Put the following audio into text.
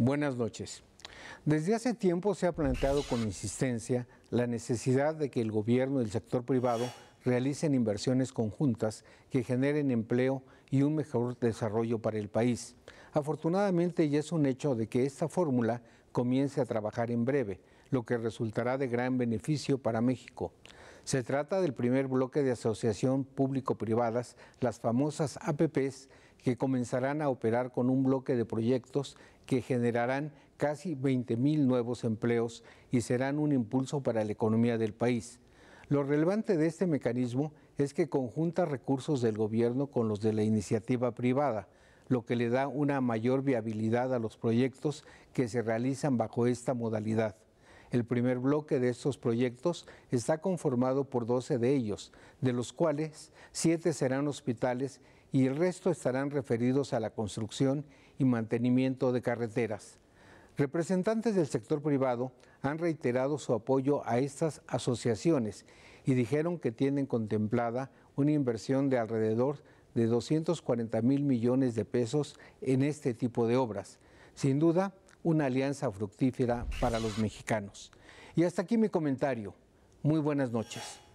Buenas noches. Desde hace tiempo se ha planteado con insistencia la necesidad de que el gobierno y el sector privado realicen inversiones conjuntas que generen empleo y un mejor desarrollo para el país. Afortunadamente ya es un hecho de que esta fórmula comience a trabajar en breve, lo que resultará de gran beneficio para México. Se trata del primer bloque de asociación público-privadas, las famosas APPs, que comenzarán a operar con un bloque de proyectos que generarán casi 20.000 nuevos empleos y serán un impulso para la economía del país. Lo relevante de este mecanismo es que conjunta recursos del gobierno con los de la iniciativa privada, lo que le da una mayor viabilidad a los proyectos que se realizan bajo esta modalidad. El primer bloque de estos proyectos está conformado por 12 de ellos, de los cuales 7 serán hospitales y el resto estarán referidos a la construcción y mantenimiento de carreteras. Representantes del sector privado han reiterado su apoyo a estas asociaciones y dijeron que tienen contemplada una inversión de alrededor de 240 mil millones de pesos en este tipo de obras. Sin duda, una alianza fructífera para los mexicanos. Y hasta aquí mi comentario. Muy buenas noches.